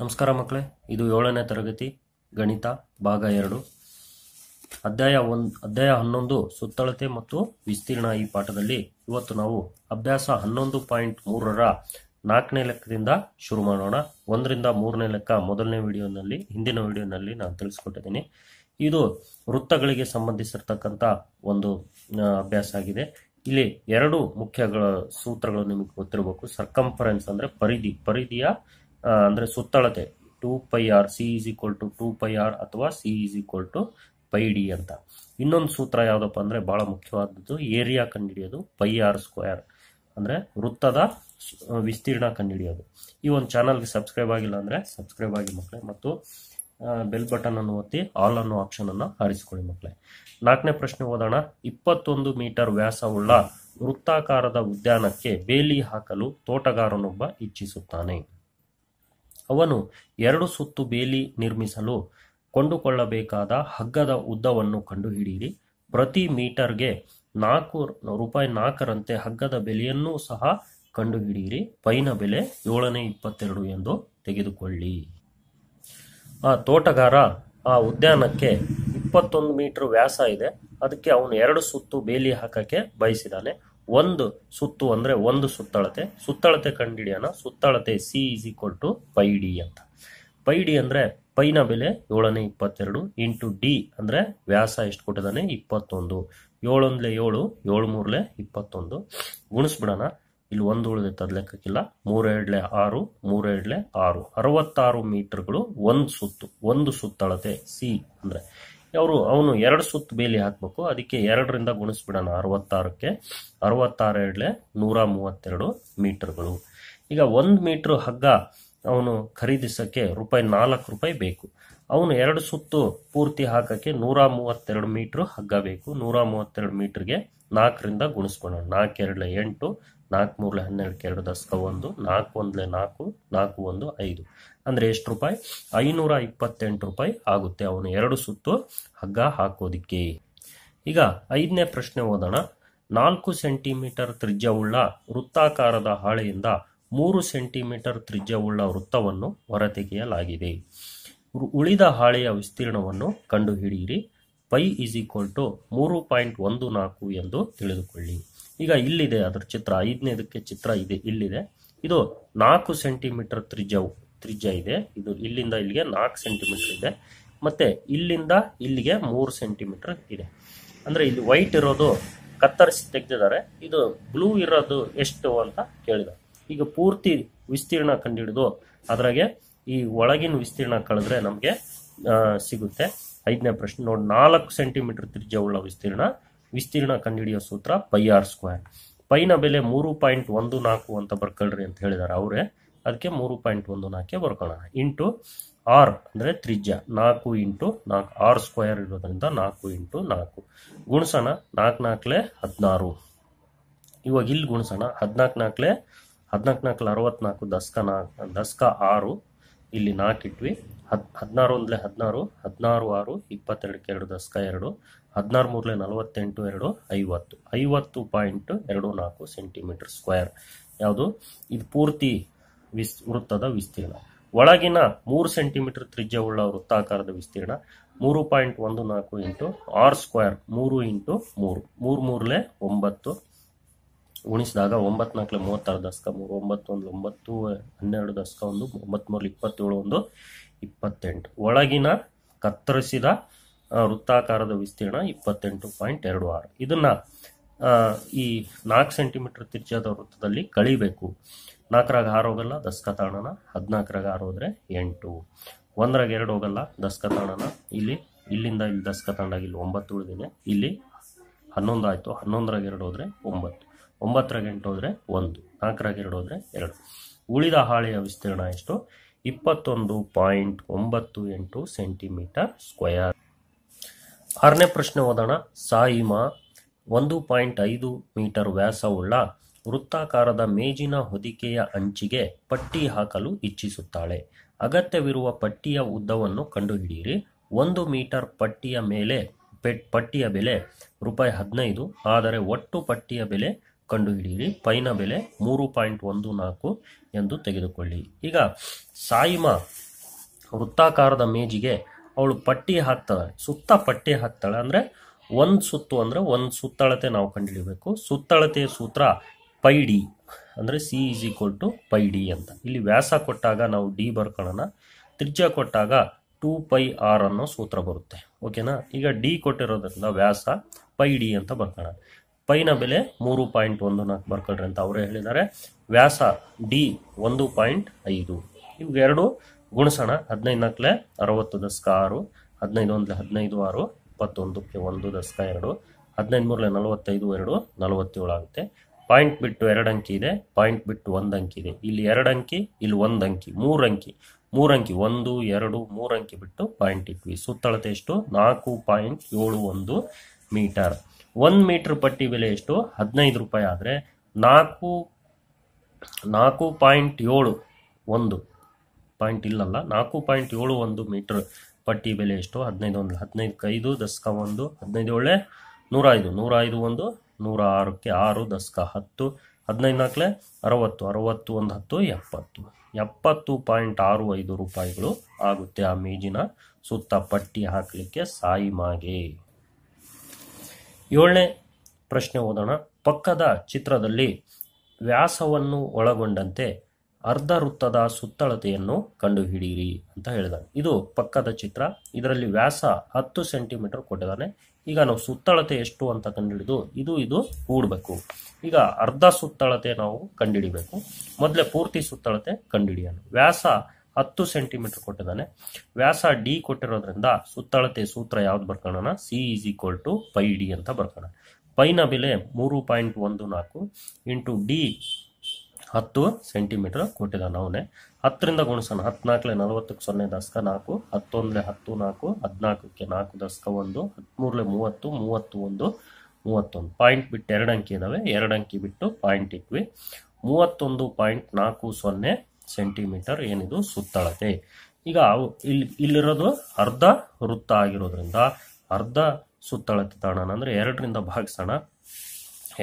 ನಮಸ್ಕಾರ ಮಕ್ಕಳೇ ಇದು ಏಳನೇ ತರಗತಿ ಗಣಿತ ಭಾಗ ಎರಡು ಅಧ್ಯಾಯ ಒಂದು ಅಧ್ಯಾಯ ಹನ್ನೊಂದು ಸುತ್ತಳತೆ ಮತ್ತು ವಿಸ್ತೀರ್ಣ ಈ ಪಾಠದಲ್ಲಿ ಇವತ್ತು ನಾವು ಅಭ್ಯಾಸ ಹನ್ನೊಂದು ಪಾಯಿಂಟ್ ಮೂರರ ನಾಲ್ಕನೇ ಲೆಕ್ಕದಿಂದ ಶುರು ಮಾಡೋಣ ಒಂದರಿಂದ ಮೂರನೇ ಲೆಕ್ಕ ಮೊದಲನೇ ವಿಡಿಯೋನಲ್ಲಿ ಹಿಂದಿನ ವಿಡಿಯೋನಲ್ಲಿ ನಾನು ತಿಳಿಸ್ಕೊಟ್ಟಿದ್ದೀನಿ ಇದು ವೃತ್ತಗಳಿಗೆ ಸಂಬಂಧಿಸಿರ್ತಕ್ಕಂಥ ಒಂದು ಅಭ್ಯಾಸ ಆಗಿದೆ ಇಲ್ಲಿ ಎರಡು ಮುಖ್ಯಗಳ ಸೂತ್ರಗಳು ನಿಮಗೆ ಗೊತ್ತಿರಬೇಕು ಸರ್ಕಂಫರೆನ್ಸ್ ಅಂದರೆ ಪರಿಧಿ ಪರಿಧಿಯ ಅಂದರೆ ಸುತ್ತಳತೆ two pi R C is equal to two pi R ಅಥವಾ C is equal to pi D ಅಂತ ಇನ್ನೊಂದು ಸೂತ್ರ ಯಾವುದಪ್ಪ ಅಂದರೆ ಭಾಳ ಮುಖ್ಯವಾದದ್ದು ಏರಿಯಾ ಕಂಡುಹಿಡಿಯೋದು ಪೈ ಆರ್ ಸ್ಕ್ವೇರ್ ಅಂದರೆ ವೃತ್ತದ ವಿಸ್ತೀರ್ಣ ಕಂಡುಹಿಡಿಯೋದು ಈ ಒಂದು ಚಾನಲ್ಗೆ ಸಬ್ಸ್ಕ್ರೈಬ್ ಆಗಿಲ್ಲ ಅಂದ್ರೆ ಸಬ್ಸ್ಕ್ರೈಬ್ ಆಗಿ ಮಕ್ಕಳೇ ಮತ್ತು ಬೆಲ್ ಬಟನ್ ಅನ್ನು ಒತ್ತಿ ಆಲ್ ಅನ್ನು ಆಪ್ಷನ್ ಅನ್ನು ಆರಿಸಿಕೊಳ್ಳಿ ಮಕ್ಕಳೇ ನಾಲ್ಕನೇ ಪ್ರಶ್ನೆ ಓದೋಣ ಇಪ್ಪತ್ತೊಂದು ಮೀಟರ್ ವ್ಯಾಸವುಳ್ಳ ವೃತ್ತಾಕಾರದ ಉದ್ಯಾನಕ್ಕೆ ಬೇಲಿ ಹಾಕಲು ತೋಟಗಾರನೊಬ್ಬ ಇಚ್ಛಿಸುತ್ತಾನೆ ಅವನು ಎರಡು ಸುತ್ತು ಬೇಲಿ ನಿರ್ಮಿಸಲು ಕೊಂಡುಕೊಳ್ಳಬೇಕಾದ ಹಗ್ಗದ ಉದ್ದವನ್ನು ಕಂಡುಹಿಡಿಯಿರಿ ಪ್ರತಿ ಮೀಟರ್ಗೆ ನಾಲ್ಕು ರೂಪಾಯಿ ನಾಲ್ಕರಂತೆ ಹಗ್ಗದ ಬೆಲೆಯನ್ನೂ ಸಹ ಕಂಡುಹಿಡಿಯಿರಿ ಪೈನ ಬೆಲೆ ಏಳನೇ ಇಪ್ಪತ್ತೆರಡು ಎಂದು ತೆಗೆದುಕೊಳ್ಳಿ ಆ ತೋಟಗಾರ ಆ ಉದ್ಯಾನಕ್ಕೆ ಇಪ್ಪತ್ತೊಂದು ಮೀಟರ್ ವ್ಯಾಸ ಇದೆ ಅದಕ್ಕೆ ಅವನು ಎರಡು ಸುತ್ತು ಬೇಲಿ ಹಾಕಕ್ಕೆ ಬಯಸಿದಾನೆ ಒಂದು ಸುತ್ತು ಅಂದ್ರೆ ಒಂದು ಸುತ್ತಳತೆ ಸುತ್ತಳತೆ ಕಂಡಿಡಿಯೋಣ ಸುತ್ತಳತೆ C is equal to pi D ಅಂತ ಪೈ ಡಿ ಅಂದ್ರೆ ಪೈನ ಬೆಲೆ ಏಳನೇ ಇಪ್ಪತ್ತೆರಡು ಇಂಟು ಡಿ ಅಂದ್ರೆ ವ್ಯಾಸ ಎಷ್ಟು ಕೊಟ್ಟಿದ್ದಾನೆ ಇಪ್ಪತ್ತೊಂದು ಏಳೊಂದ್ಲೆ ಏಳು ಏಳು ಮೂರ್ಲೆ ಇಪ್ಪತ್ತೊಂದು ಗುಣಿಸ್ಬಿಡೋಣ ಇಲ್ಲಿ ಒಂದು ಉಳಿದ ಅದು ಲೆಕ್ಕಕ್ಕಿಲ್ಲ ಮೂರೆರಡ್ಲೆ ಆರು ಮೂರೆರಡ್ಲೆ ಆರು ಅರವತ್ತಾರು ಮೀಟರ್ಗಳು ಒಂದು ಸುತ್ತು ಒಂದು ಸುತ್ತಳತೆ ಸಿ ಅಂದ್ರೆ ಅವರು ಅವನು ಎರಡು ಸುತ್ತು ಬೇಲಿ ಹಾಕಬೇಕು ಅದಕ್ಕೆ ಎರಡರಿಂದ ಗುಣಿಸ್ಬಿಡೋಣ ಅರವತ್ತಾರಕ್ಕೆ ಅರವತ್ತಾರು ನೂರ ಮೂವತ್ತೆರಡು ಮೀಟರ್ಗಳು ಈಗ ಒಂದು ಮೀಟ್ರ್ ಹಗ್ಗ ಅವನು ಖರೀದಿಸೋಕ್ಕೆ ರೂಪಾಯಿ ನಾಲ್ಕು ರೂಪಾಯಿ ಬೇಕು ಅವನು ಎರಡು ಸುತ್ತು ಪೂರ್ತಿ ಹಾಕೋಕ್ಕೆ ನೂರ ಮೂವತ್ತೆರಡು ಮೀಟ್ರ್ ಹಗ್ಗ ಬೇಕು ನೂರ ಮೂವತ್ತೆರಡು ಮೀಟ್ರಿಗೆ ನಾಲ್ಕರಿಂದ ಗುಣಿಸ್ಕೊಳ್ಳೋಣ ನಾಲ್ಕು ಎರಡಲೆ ಎಂಟು ನಾಲ್ಕು ಮೂರಲೆ ಹನ್ನೆರಡು ಎರಡು ದಸಕ ಒಂದು ನಾಲ್ಕು ಒಂದಲೆ ನಾಲ್ಕು ನಾಲ್ಕು ಒಂದು ಐದು ಅಂದರೆ ಎಷ್ಟು ರೂಪಾಯಿ ಐನೂರ ಇಪ್ಪತ್ತೆಂಟು ರೂಪಾಯಿ ಆಗುತ್ತೆ ಅವನು ಎರಡು ಸುತ್ತು ಹಗ್ಗ ಹಾಕೋದಿಕ್ಕೆ ಈಗ ಐದನೇ ಪ್ರಶ್ನೆ ಓದೋಣ ನಾಲ್ಕು ಸೆಂಟಿಮೀಟರ್ ತ್ರಿಜ್ಯವುಳ್ಳ ವೃತ್ತಾಕಾರದ ಹಾಳೆಯಿಂದ ಮೂರು ಸೆಂಟಿಮೀಟರ್ ತ್ರಿಜ್ಯವುಳ್ಳ ವೃತ್ತವನ್ನು ಹೊರತೆಗೆಯಲಾಗಿದೆ ಉಳಿದ ಹಾಳೆಯ ವಿಸ್ತೀರ್ಣವನ್ನು ಕಂಡುಹಿಡಿಯಿರಿ ಪೈ ಈಸ್ ಈಕ್ವಲ್ ಟು ಮೂರು ಪಾಯಿಂಟ್ ಒಂದು ನಾಲ್ಕು ಎಂದು ತಿಳಿದುಕೊಳ್ಳಿ ಈಗ ಇಲ್ಲಿದೆ ಅದರ ಚಿತ್ರ ಐದನೇದಕ್ಕೆ ಚಿತ್ರ ಇದೆ ಇಲ್ಲಿದೆ ಇದು ನಾಲ್ಕು ಸೆಂಟಿಮೀಟರ್ ತ್ರಿಜ್ಯವು ತ್ರಿಜ್ಯ ಇದೆ ಇದು ಇಲ್ಲಿಂದ ಇಲ್ಲಿಗೆ ನಾಲ್ಕು ಸೆಂಟಿಮೀಟರ್ ಇದೆ ಮತ್ತೆ ಇಲ್ಲಿಂದ ಇಲ್ಲಿಗೆ ಮೂರು ಸೆಂಟಿಮೀಟರ್ ಇದೆ ಅಂದ್ರೆ ಇಲ್ಲಿ ವೈಟ್ ಇರೋದು ಕತ್ತರಿಸಿ ತೆಗೆದಿದ್ದಾರೆ ಇದು ಬ್ಲೂ ಇರೋದು ಎಷ್ಟು ಅಂತ ಕೇಳಿದ ಈಗ ಪೂರ್ತಿ ವಿಸ್ತೀರ್ಣ ಹಿಡಿದು ಅದರಾಗೆ ಈ ಒಳಗಿನ ವಿಸ್ತೀರ್ಣ ಕಳೆದ್ರೆ ನಮಗೆ ಸಿಗುತ್ತೆ ಐದನೇ ಪ್ರಶ್ನೆ ನೋಡಿ ನಾಲ್ಕು ಸೆಂಟಿಮೀಟರ್ ತ್ರಿಜ್ಯ ಉಳ್ಳ ವಿಸ್ತೀರ್ಣ ವಿಸ್ತೀರ್ಣ ಹಿಡಿಯೋ ಸೂತ್ರ ಪೈ ಆರ್ ಸ್ಕ್ವೇರ್ ಪೈನ ಬೆಲೆ ಮೂರು ಪಾಯಿಂಟ್ ಒಂದು ನಾಲ್ಕು ಅಂತ ಬರ್ಕೊಳ್ರಿ ಅಂತ ಹೇಳಿದ್ದಾರೆ ಅವರೇ ಅದಕ್ಕೆ ಮೂರು ಪಾಯಿಂಟ್ ಒಂದು ನಾಲ್ಕೇ ಬರ್ಕೋಣ ಇಂಟು ಆರ್ ಅಂದರೆ ತ್ರಿಜ್ಯ ನಾಲ್ಕು ಇಂಟು ನಾಲ್ಕು ಆರ್ ಸ್ಕ್ವೇರ್ ಇರೋದ್ರಿಂದ ನಾಲ್ಕು ಇಂಟು ನಾಲ್ಕು ಗುಣಿಸೋಣ ನಾಲ್ಕು ನಾಲ್ಕಲೆ ಹದಿನಾರು ಇವಾಗ ಇಲ್ಲಿ ಗುಣಿಸೋಣ ಹದಿನಾಲ್ಕು ನಾಲ್ಕಲೆ ಹದಿನಾಲ್ಕು ನಾಲ್ಕಲೆ ಅರವತ್ನಾಲ್ಕು ದಸ್ಕ ನಾಲ್ಕು ದಸ್ಕ ಆರು ಇಲ್ಲಿ ನಾಲ್ಕು ಇಟ್ವಿ ಹದ್ ಹದಿನಾರು ಅಂದರೆ ಹದಿನಾರು ಹದಿನಾರು ಆರು ಇಪ್ಪತ್ತೆರಡಕ್ಕೆ ಎರಡು ದಸ್ಕ ಎರಡು ಹದಿನಾರು ಮೂರಲೆ ನಲವತ್ತೆಂಟು ಎರಡು ಐವತ್ತು ಐವತ್ತು ಪಾಯಿಂಟ್ ಎರಡು ನಾಲ್ಕು ಸೆಂಟಿಮೀಟರ್ ಸ್ಕ್ವೇರ್ ಯಾವುದು ಇದು ಪೂರ್ತಿ ವಿಸ್ ವೃತ್ತದ ವಿಸ್ತೀರ್ಣ ಒಳಗಿನ ಮೂರು ಸೆಂಟಿಮೀಟರ್ ತ್ರಿಜ್ಯವುಳ್ಳ ವೃತ್ತಾಕಾರದ ವಿಸ್ತೀರ್ಣ ಮೂರು ಪಾಯಿಂಟ್ ಒಂದು ನಾಲ್ಕು ಇಂಟು ಆರ್ ಸ್ಕ್ವೇರ್ ಮೂರು ಇಂಟು ಮೂರು ಮೂರು ಮೂರಲೇ ಒಂಬತ್ತು ಉಣಿಸಿದಾಗ ಒಂಬತ್ನಾಲ್ಕಲೆ ಮೂವತ್ತಾರು ದಶಕ ಮೂರು ಒಂಬತ್ತು ಒಂದು ಒಂಬತ್ತು ಹನ್ನೆರಡು ದಶಕ ಒಂದು ಒಂಬತ್ತು ಮೂರಲ್ಲಿ ಇಪ್ಪತ್ತೇಳು ಒಂದು ಇಪ್ಪತ್ತೆಂಟು ಒಳಗಿನ ಕತ್ತರಿಸಿದ ವೃತ್ತಾಕಾರದ ವಿಸ್ತೀರ್ಣ ಇಪ್ಪತ್ತೆಂಟು ಪಾಯಿಂಟ್ ಎರಡು ಆರು ಇದನ್ನು ಈ ನಾಲ್ಕು ಸೆಂಟಿಮೀಟರ್ ತಿರ್ಚಾದ ವೃತ್ತದಲ್ಲಿ ಕಳಿಬೇಕು ನಾಲ್ಕರಾಗ ಆರು ಹೋಗಲ್ಲ ದಸ್ಕತಾಣನ ತಾಣನ ಹದಿನಾಲ್ಕರಾಗ ಆರು ಹೋದರೆ ಎಂಟು ಒಂದರಾಗ ಎರಡು ಹೋಗಲ್ಲ ದಸ್ಕತಾಣನ ತಾಣನ ಇಲ್ಲಿ ಇಲ್ಲಿಂದ ಇಲ್ಲಿ ದಸ್ಕ ತಾಂಡಾಗ ಇಲ್ಲಿ ಒಂಬತ್ತು ಉಳಿದಿನಿ ಇಲ್ಲಿ ಹನ್ನೊಂದು ಆಯಿತು ಹನ್ನೊಂದರಾಗ ಎರಡು ಹೋದರೆ ಒಂಬತ್ತು ಒಂಬತ್ತರಾಗ ಎಂಟು ಹೋದರೆ ಒಂದು ನಾಲ್ಕರಾಗ ಎರಡು ಹೋದರೆ ಎರಡು ಉಳಿದ ಹಾಳೆಯ ವಿಸ್ತೀರ್ಣ ಎಷ್ಟು ಇಪ್ಪತ್ತೊಂದು ಪಾಯಿಂಟ್ ಒಂಬತ್ತು ಎಂಟು ಸೆಂಟಿಮೀಟರ್ ಸ್ಕ್ವಯರ್ ಆರನೇ ಪ್ರಶ್ನೆ ಓದೋಣ ಸಾಯಿಮ ಒಂದು ಪಾಯಿಂಟ್ ಐದು ಮೀಟರ್ ವ್ಯಾಸವುಳ್ಳ ವೃತ್ತಾಕಾರದ ಮೇಜಿನ ಹೊದಿಕೆಯ ಅಂಚಿಗೆ ಪಟ್ಟಿ ಹಾಕಲು ಇಚ್ಛಿಸುತ್ತಾಳೆ ಅಗತ್ಯವಿರುವ ಪಟ್ಟಿಯ ಉದ್ದವನ್ನು ಕಂಡುಹಿಡಿಯಿರಿ ಒಂದು ಮೀಟರ್ ಪಟ್ಟಿಯ ಮೇಲೆ ಪಟ್ಟಿಯ ಬೆಲೆ ರೂಪಾಯಿ ಹದಿನೈದು ಆದರೆ ಒಟ್ಟು ಪಟ್ಟಿಯ ಬೆಲೆ ಕಂಡುಹಿಡಿಯಿರಿ ಪೈನ ಬೆಲೆ ಮೂರು ಪಾಯಿಂಟ್ ಒಂದು ನಾಲ್ಕು ಎಂದು ತೆಗೆದುಕೊಳ್ಳಿ ಈಗ ಸಾಯಿಮ ವೃತ್ತಾಕಾರದ ಮೇಜಿಗೆ ಅವಳು ಪಟ್ಟಿ ಹಾಕ್ತಾಳೆ ಸುತ್ತ ಪಟ್ಟಿ ಹಾಕ್ತಾಳೆ ಅಂದರೆ ಒಂದು ಸುತ್ತು ಅಂದರೆ ಒಂದು ಸುತ್ತಳತೆ ನಾವು ಕಂಡುಹಿಡಬೇಕು ಸುತ್ತಳತೆಯ ಸೂತ್ರ ಪೈ ಡಿ ಅಂದರೆ C is equal to pi D ಅಂತ ಇಲ್ಲಿ ವ್ಯಾಸ ಕೊಟ್ಟಾಗ ನಾವು ಡಿ ಬರ್ಕೊಳ್ಳೋಣ ತ್ರಿಜ್ಯ ಕೊಟ್ಟಾಗ ಟೂ ಪೈ ಆರ್ ಅನ್ನೋ ಸೂತ್ರ ಬರುತ್ತೆ ಓಕೆನಾ ಈಗ ಡಿ ಕೊಟ್ಟಿರೋದ್ರಿಂದ ವ್ಯಾಸ ಪೈ ಡಿ ಅಂತ ಬರ್ಕೋಣ ಪೈನ ಬೆಲೆ ಮೂರು ಪಾಯಿಂಟ್ ಒಂದು ನಾಲ್ಕು ಬರ್ಕೊಳ್ರಿ ಅಂತ ಅವರೇ ಹೇಳಿದ್ದಾರೆ ವ್ಯಾಸ ಡಿ ಒಂದು ಪಾಯಿಂಟ್ ಐದು ಎರಡು ಗುಣಸೋಣ ಹದಿನೈದು ನಾಲ್ಕಲೆ ಅರವತ್ತು ದಶಕ ಆರು ಹದಿನೈದು ಒಂದಲೆ ಹದಿನೈದು ಆರು ಇಪ್ಪತ್ತೊಂದಕ್ಕೆ ಒಂದು ದಶಕ ಎರಡು ಹದಿನೈದು ಮೂರಲೆ ನಲವತ್ತೈದು ಎರಡು ನಲವತ್ತೇಳು ಆಗುತ್ತೆ ಪಾಯಿಂಟ್ ಬಿಟ್ಟು ಎರಡು ಅಂಕಿ ಇದೆ ಪಾಯಿಂಟ್ ಬಿಟ್ಟು ಒಂದು ಅಂಕಿ ಇದೆ ಇಲ್ಲಿ ಎರಡು ಅಂಕಿ ಇಲ್ಲಿ ಒಂದು ಅಂಕಿ ಮೂರು ಅಂಕಿ ಮೂರು ಅಂಕಿ ಒಂದು ಎರಡು ಮೂರು ಅಂಕಿ ಬಿಟ್ಟು ಪಾಯಿಂಟ್ ಇಟ್ವಿ ಸುತ್ತಳತೆ ಎಷ್ಟು ನಾಲ್ಕು ಪಾಯಿಂಟ್ ಏಳು ಒಂದು ಮೀಟರ್ ಒಂದು ಮೀಟರ್ ಪಟ್ಟಿ ಬೆಲೆ ಎಷ್ಟು ಹದಿನೈದು ರೂಪಾಯಿ ಆದರೆ ನಾಲ್ಕು ನಾಲ್ಕು ಪಾಯಿಂಟ್ ಏಳು ಒಂದು ಪಾಯಿಂಟ್ ಇಲ್ಲಲ್ಲ ನಾಲ್ಕು ಪಾಯಿಂಟ್ ಏಳು ಒಂದು ಮೀಟರ್ ಪಟ್ಟಿ ಬೆಲೆ ಎಷ್ಟು ಹದಿನೈದು ಒಂದು ಹದಿನೈದು ಐದು ದಸಕ ಒಂದು ಹದಿನೈದು ಏಳೆ ನೂರ ಐದು ಒಂದು ನೂರ ಆರಕ್ಕೆ ಆರು ದಸ್ಕ ಹತ್ತು ಹದಿನೈದು ನಾಲ್ಕಲೆ ಅರವತ್ತು ಅರವತ್ತು ಒಂದು ಹತ್ತು ಎಪ್ಪತ್ತು ಎಪ್ಪತ್ತು ಪಾಯಿಂಟ್ ಆರು ಐದು ರೂಪಾಯಿಗಳು ಆಗುತ್ತೆ ಆ ಮೇಜಿನ ಸುತ್ತ ಪಟ್ಟಿ ಹಾಕಲಿಕ್ಕೆ ಸಾಯಿ ಮಾಗೆ ಏಳನೇ ಪ್ರಶ್ನೆ ಓದೋಣ ಪಕ್ಕದ ಚಿತ್ರದಲ್ಲಿ ವ್ಯಾಸವನ್ನು ಒಳಗೊಂಡಂತೆ ಅರ್ಧ ವೃತ್ತದ ಸುತ್ತಳತೆಯನ್ನು ಕಂಡುಹಿಡಿಯಿರಿ ಅಂತ ಹೇಳಿದಾನೆ ಇದು ಪಕ್ಕದ ಚಿತ್ರ ಇದರಲ್ಲಿ ವ್ಯಾಸ ಹತ್ತು ಸೆಂಟಿಮೀಟರ್ ಕೊಟ್ಟಿದ್ದಾನೆ ಈಗ ನಾವು ಸುತ್ತಳತೆ ಎಷ್ಟು ಅಂತ ಕಂಡುಹಿಡಿದು ಇದು ಇದು ಕೂಡಬೇಕು ಈಗ ಅರ್ಧ ಸುತ್ತಳತೆ ನಾವು ಕಂಡುಹಿಡಿಬೇಕು ಮೊದಲೇ ಪೂರ್ತಿ ಸುತ್ತಳತೆ ಕಂಡುಹಿಡಿಯೋಣ ವ್ಯಾಸ ಹತ್ತು ಸೆಂಟಿಮೀಟರ್ ಕೊಟ್ಟಿದ್ದಾನೆ ವ್ಯಾಸ ಡಿ ಕೊಟ್ಟಿರೋದ್ರಿಂದ ಸುತ್ತಳತೆ ಸೂತ್ರ ಯಾವ್ದು ಬರ್ಕೊಳ್ಳೋಣ C is equal to pi D ಅಂತ ಬರ್ಕೋಣ ಪೈನ ಬೆಲೆ ಮೂರು ಪಾಯಿಂಟ್ ಒಂದು ನಾಲ್ಕು ಇಂಟು ಡಿ ಹತ್ತು ಸೆಂಟಿಮೀಟರ್ ಕೊಟ್ಟಿದ್ದಾನೆ ಅವನೇ ಹತ್ತರಿಂದ ಗುಣಿಸೋಣ ಹದಿನಾಲ್ಕಲೆ ನಲವತ್ತಕ್ಕೆ ಸೊನ್ನೆ ದಸಕ ನಾಲ್ಕು ಹತ್ತೊಂದಲೆ ಹತ್ತು ನಾಲ್ಕು ಹದಿನಾಲ್ಕಕ್ಕೆ ನಾಲ್ಕು ದಶಕ ಒಂದು ಹದಿಮೂರಲೆ ಮೂವತ್ತು ಮೂವತ್ತು ಒಂದು ಮೂವತ್ತೊಂದು ಪಾಯಿಂಟ್ ಬಿಟ್ಟು ಎರಡು ಅಂಕಿ ಇದ್ದಾವೆ ಎರಡು ಅಂಕಿ ಬಿಟ್ಟು ಪಾಯಿಂಟ್ ಇಟ್ವಿ ಮೂವತ್ತೊಂದು ಪಾಯಿಂಟ್ ನಾಲ್ಕು ಸೊನ್ನೆ ಸೆಂಟಿಮೀಟರ್ ಏನಿದು ಸುತ್ತಳತೆ ಈಗ ಇಲ್ಲಿ ಇಲ್ಲಿರೋದು ಅರ್ಧ ವೃತ್ತ ಆಗಿರೋದ್ರಿಂದ ಅರ್ಧ ಸುತ್ತಳತೆ ತಾಣ ಅಂದರೆ ಎರಡರಿಂದ ಭಾಗಿಸೋಣ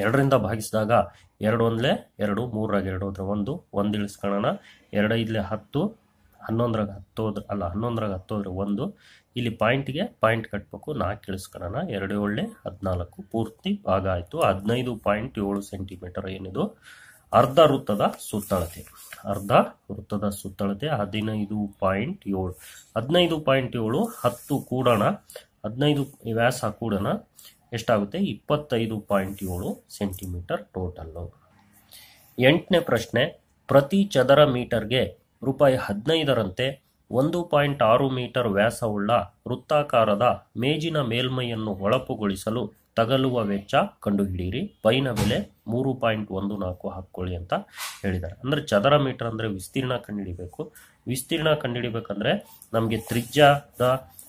ಎರಡರಿಂದ ಭಾಗಿಸಿದಾಗ ಎರಡು ಒಂದ್ಲೆ ಎರಡು ಮೂರಾಗ ಎರಡು ಹೋದ್ರೆ ಒಂದು ಒಂದು ಇಳಿಸ್ಕೊಳ್ಳೋಣ ಎರಡು ಐದಲೇ ಹತ್ತು ಹನ್ನೊಂದರಾಗ ಹತ್ತೋದ್ರೆ ಅಲ್ಲ ಹನ್ನೊಂದರಾಗ ಹತ್ತೋದ್ರೆ ಒಂದು ಇಲ್ಲಿ ಪಾಯಿಂಟ್ಗೆ ಪಾಯಿಂಟ್ ಕಟ್ಬೇಕು ನಾಲ್ಕು ಇಳಿಸ್ಕೊಳ್ಳೋಣ ಎರಡು ಏಳೆ ಹದಿನಾಲ್ಕು ಪೂರ್ತಿ ಭಾಗ ಆಯಿತು ಹದಿನೈದು ಪಾಯಿಂಟ್ ಏಳು ಸೆಂಟಿಮೀಟರ್ ಏನಿದು ಅರ್ಧ ವೃತ್ತದ ಸುತ್ತಳತೆ ಅರ್ಧ ವೃತ್ತದ ಸುತ್ತಳತೆ ಹದಿನೈದು ಪಾಯಿಂಟ್ ಏಳು ಹದಿನೈದು ಪಾಯಿಂಟ್ ಏಳು ಹತ್ತು ಕೂಡೋಣ ಹದಿನೈದು ವ್ಯಾಸ ಕೂಡೋಣ ಎಷ್ಟಾಗುತ್ತೆ ಇಪ್ಪತ್ತೈದು ಪಾಯಿಂಟ್ ಏಳು ಸೆಂಟಿಮೀಟರ್ ಟೋಟಲ್ಲು ಎಂಟನೇ ಪ್ರಶ್ನೆ ಪ್ರತಿ ಚದರ ಮೀಟರ್ಗೆ ರೂಪಾಯಿ ಹದಿನೈದರಂತೆ ಒಂದು ಪಾಯಿಂಟ್ ಆರು ಮೀಟರ್ ವ್ಯಾಸವುಳ್ಳ ವೃತ್ತಾಕಾರದ ಮೇಜಿನ ಮೇಲ್ಮೈಯನ್ನು ಹೊಳಪುಗೊಳಿಸಲು ತಗಲುವ ವೆಚ್ಚ ಕಂಡುಹಿಡಿಯಿರಿ ಪೈನ ಬೆಲೆ ಮೂರು ಪಾಯಿಂಟ್ ಒಂದು ನಾಲ್ಕು ಹಾಕ್ಕೊಳ್ಳಿ ಅಂತ ಹೇಳಿದ್ದಾರೆ ಅಂದರೆ ಚದರ ಮೀಟರ್ ಅಂದರೆ ವಿಸ್ತೀರ್ಣ ಕಂಡುಹಿಡಿಬೇಕು ವಿಸ್ತೀರ್ಣ ಕಂಡುಹಿಡಿಬೇಕಂದ್ರೆ ನಮಗೆ ತ್ರಿಜ್ಯದ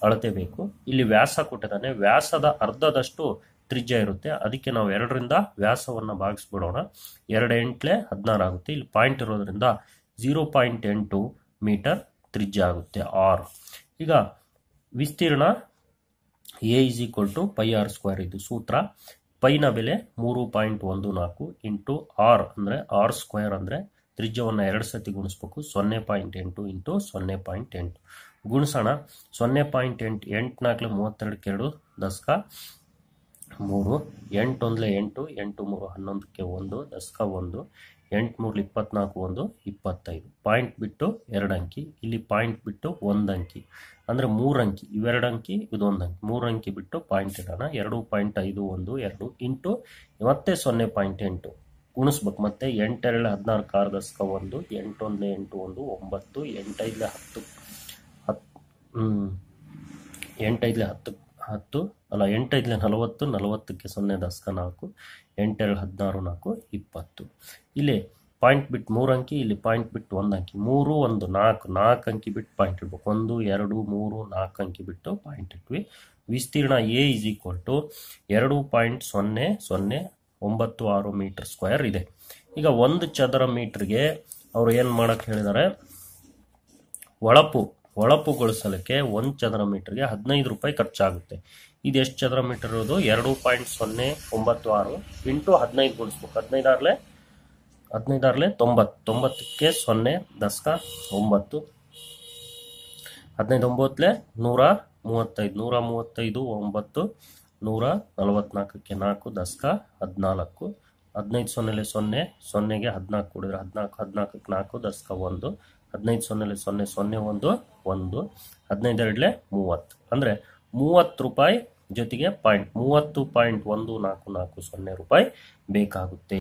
ಅಳತೆ ಬೇಕು ಇಲ್ಲಿ ವ್ಯಾಸ ಕೊಟ್ಟಿದ್ದಾನೆ ವ್ಯಾಸದ ಅರ್ಧದಷ್ಟು ತ್ರಿಜ್ಯ ಇರುತ್ತೆ ಅದಕ್ಕೆ ನಾವು ಎರಡರಿಂದ ವ್ಯಾಸವನ್ನು ಭಾಗಿಸ್ಬಿಡೋಣ ಎರಡು ಎಂಟ್ಲೆ ಹದಿನಾರು ಆಗುತ್ತೆ ಇಲ್ಲಿ ಪಾಯಿಂಟ್ ಇರೋದ್ರಿಂದ ಜೀರೋ ಪಾಯಿಂಟ್ ಎಂಟು ಮೀಟರ್ ತ್ರಿಜ್ಯ ಆಗುತ್ತೆ ಆರ್ ಈಗ ವಿಸ್ತೀರ್ಣ A is equal to pi R square ಇದು ಸೂತ್ರ ಪೈನ ಬೆಲೆ ಮೂರು ಪಾಯಿಂಟ್ ಒಂದು ನಾಲ್ಕು ಇಂಟು ಆರ್ ಅಂದರೆ ಆರ್ ಸ್ಕ್ವೇರ್ ಅಂದರೆ ತ್ರಿಜ್ಯವನ್ನು ಎರಡು ಸತಿ ಗುಣಿಸ್ಬೇಕು ಸೊನ್ನೆ ಪಾಯಿಂಟ್ ಎಂಟು ಇಂಟು ಸೊನ್ನೆ ಪಾಯಿಂಟ್ ಎಂಟು ಗುಣಸಣ ಸೊನ್ನೆ ಪಾಯಿಂಟ್ ಎಂಟು ಎಂಟು ನಾಲ್ಕು ಮೂವತ್ತೆರಡು ಕೆರಡು ದಶಕ ಮೂರು ಎಂಟೊಂದಲೆ ಎಂಟು ಎಂಟು ಮೂರು ಹನ್ನೊಂದಕ್ಕೆ ಒಂದು ದಶಕ ಒಂದು ಎಂಟು ಮೂರು ಇಪ್ಪತ್ನಾಲ್ಕು ಒಂದು ಇಪ್ಪತ್ತೈದು ಪಾಯಿಂಟ್ ಬಿಟ್ಟು ಎರಡು ಅಂಕಿ ಇಲ್ಲಿ ಪಾಯಿಂಟ್ ಬಿಟ್ಟು ಒಂದು ಅಂಕಿ ಅಂದರೆ ಮೂರು ಅಂಕಿ ಇವೆರಡು ಅಂಕಿ ಇದೊಂದು ಅಂಕಿ ಮೂರು ಅಂಕಿ ಬಿಟ್ಟು ಪಾಯಿಂಟ್ ಇಡೋಣ ಎರಡು ಪಾಯಿಂಟ್ ಐದು ಒಂದು ಎರಡು ಇಂಟು ಮತ್ತೆ ಸೊನ್ನೆ ಪಾಯಿಂಟ್ ಎಂಟು ಗುಣಿಸ್ಬೇಕು ಮತ್ತೆ ಎಂಟೆರಡು ಹದಿನಾರು ಕಾರ್ ದಶಕ ಒಂದು ಎಂಟೊಂದಲೆ ಎಂಟು ಒಂದು ಒಂಬತ್ತು ಎಂಟೈದು ಹತ್ತು ಹ್ಞೂ ಹತ್ತು ಹತ್ತು ಅಲ್ಲ ಎಂಟೈದ್ಲೆ ನಲವತ್ತು ನಲವತ್ತಕ್ಕೆ ಸೊನ್ನೆ ದಸಕ ನಾಲ್ಕು ಎಂಟೆರಡು ಹದಿನಾರು ನಾಲ್ಕು ಇಪ್ಪತ್ತು ಇಲ್ಲಿ ಪಾಯಿಂಟ್ ಬಿಟ್ಟು ಮೂರು ಅಂಕಿ ಇಲ್ಲಿ ಪಾಯಿಂಟ್ ಬಿಟ್ಟು ಒಂದು ಅಂಕಿ ಮೂರು ಒಂದು ನಾಲ್ಕು ನಾಲ್ಕು ಅಂಕಿ ಬಿಟ್ಟು ಪಾಯಿಂಟ್ ಇಡ್ಬೇಕು ಒಂದು ಎರಡು ಮೂರು ನಾಲ್ಕು ಅಂಕಿ ಬಿಟ್ಟು ಪಾಯಿಂಟ್ ಇಟ್ವಿ ವಿಸ್ತೀರ್ಣ ಎ ಇಸ್ ಈಕ್ವಲ್ ಟು ಎರಡು ಪಾಯಿಂಟ್ ಸೊನ್ನೆ ಸೊನ್ನೆ ಒಂಬತ್ತು ಆರು ಮೀಟರ್ ಸ್ಕ್ವೇರ್ ಇದೆ ಈಗ ಒಂದು ಚದರ ಮೀಟ್ರಿಗೆ ಅವರು ಏನು ಮಾಡೋಕ್ಕೆ ಹೇಳಿದ್ದಾರೆ ಒಳಪು ಹೊಳಪುಗೊಳಿಸಲಿಕ್ಕೆ ಒಂದು ಚದರ ಮೀಟರ್ಗೆ ಹದಿನೈದು ರೂಪಾಯಿ ಖರ್ಚಾಗುತ್ತೆ ಇದು ಎಷ್ಟು ಚದರ ಮೀಟರ್ ಇರೋದು ಎರಡು ಪಾಯಿಂಟ್ ಸೊನ್ನೆ ಒಂಬತ್ತು ಆರು ಇಂಟು ಹದಿನೈದು ಗುಣಿಸ್ಬೇಕು ಹದಿನೈದಾರಲೆ ಹದಿನೈದಾರಲೆ ತೊಂಬತ್ತು ತೊಂಬತ್ತಕ್ಕೆ ಸೊನ್ನೆ ದಶಕ ಒಂಬತ್ತು ಹದಿನೈದು ಒಂಬತ್ತಲೆ ನೂರ ಮೂವತ್ತೈದು ನೂರ ಮೂವತ್ತೈದು ಒಂಬತ್ತು ನೂರ ನಲವತ್ನಾಲ್ಕಕ್ಕೆ ನಾಲ್ಕು ದಸಕ ಹದಿನಾಲ್ಕು ಹದಿನೈದು ಸೊನ್ನೆಲೆ ಸೊನ್ನೆ ಸೊನ್ನೆಗೆ ಹದಿನಾಲ್ಕು ಕೊಡಿದ್ರೆ ಹದಿನಾಲ್ಕು ಹದಿನಾಲ್ಕಕ್ಕೆ ನಾಲ್ಕು ದಶಕ ಒಂದು ಹದಿನೈದು ಸೊನ್ನೆಲೆ ಸೊನ್ನೆ ಸೊನ್ನೆ ಒಂದು ಒಂದು ಹದಿನೈದು ಎರಡ್ಲೆ ಮೂವತ್ತು ಅಂದರೆ ಮೂವತ್ತು ರೂಪಾಯಿ ಜೊತೆಗೆ ಪಾಯಿಂಟ್ ಮೂವತ್ತು ಪಾಯಿಂಟ್ ಒಂದು ನಾಲ್ಕು ನಾಲ್ಕು ಸೊನ್ನೆ ರೂಪಾಯಿ ಬೇಕಾಗುತ್ತೆ